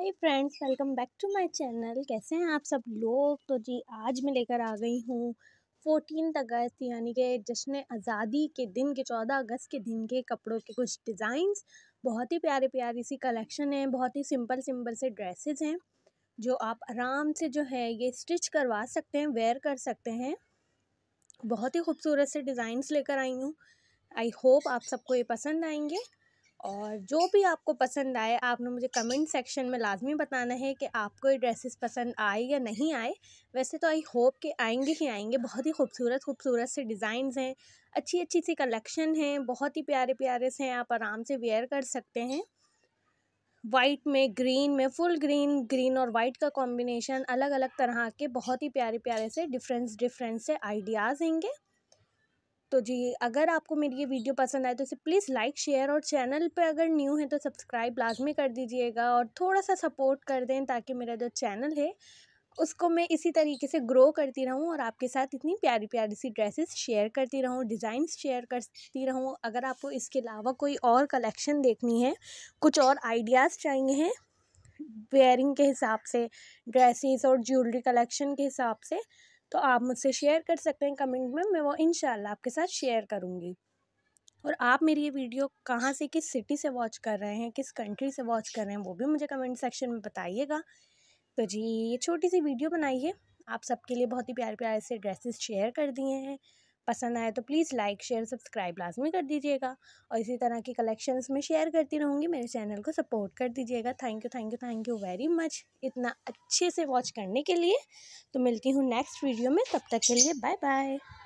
hi friends welcome back to my channel कैसे हैं आप सब लोग तो जी आज मैं लेकर आ गई हूँ फोर्टीन अगस्त यानी कि जश्न आज़ादी के दिन के चौदह अगस्त के दिन के कपड़ों के कुछ डिज़ाइंस बहुत ही प्यारे प्यारी सी कलेक्शन है बहुत ही सिंपल सिंपल से ड्रेसेस हैं जो आप आराम से जो है ये स्टिच करवा सकते हैं वेयर कर सकते हैं बहुत ही खूबसूरत से डिज़ाइंस लेकर आई हूँ आई होप आप सबको ये पसंद आएंगे और जो भी आपको पसंद आए आपने मुझे कमेंट सेक्शन में लाजमी बताना है कि आपको ये ड्रेसेस पसंद आए या नहीं आए वैसे तो आई होप कि आएंगे ही आएंगे बहुत ही खूबसूरत खूबसूरत से डिज़ाइंस हैं अच्छी अच्छी सी कलेक्शन हैं बहुत ही प्यारे प्यारे से हैं आप आराम से वेयर कर सकते हैं वाइट में ग्रीन में फुल ग्रीन ग्रीन और वाइट का कॉम्बिनेशन अलग अलग तरह के बहुत ही प्यारे प्यारे से डिफरेंस डिफरेंस से आइडियाज़ होंगे तो जी अगर आपको मेरी ये वीडियो पसंद आए तो इसे प्लीज़ लाइक शेयर और चैनल पर अगर न्यू है तो सब्सक्राइब लाजमी कर दीजिएगा और थोड़ा सा सपोर्ट कर दें ताकि मेरा जो चैनल है उसको मैं इसी तरीके से ग्रो करती रहूं और आपके साथ इतनी प्यारी प्यारी सी ड्रेसेस शेयर करती रहूं डिज़ाइंस शेयर करती रहूं अगर आपको इसके अलावा कोई और कलेक्शन देखनी है कुछ और आइडियाज़ चाहिए हैं वेयरिंग के हिसाब से ड्रेसेस और ज्वेलरी कलेक्शन के हिसाब से तो आप मुझसे शेयर कर सकते हैं कमेंट में मैं वो इन आपके साथ शेयर करूँगी और आप मेरी ये वीडियो कहाँ से किस सिटी से वॉच कर रहे हैं किस कंट्री से वॉच कर रहे हैं वो भी मुझे कमेंट सेक्शन में बताइएगा तो जी ये छोटी सी वीडियो बनाई है आप सबके लिए बहुत ही प्यारे प्यारे से ड्रेसेस शेयर कर दिए हैं पसंद आए तो प्लीज़ लाइक शेयर सब्सक्राइब लाजमी कर दीजिएगा और इसी तरह की कलेक्शंस में शेयर करती रहूँगी मेरे चैनल को सपोर्ट कर दीजिएगा thank you thank you thank you very much इतना अच्छे से वॉच करने के लिए तो मिलती हूँ नेक्स्ट वीडियो में तब तक के लिए बाय बाय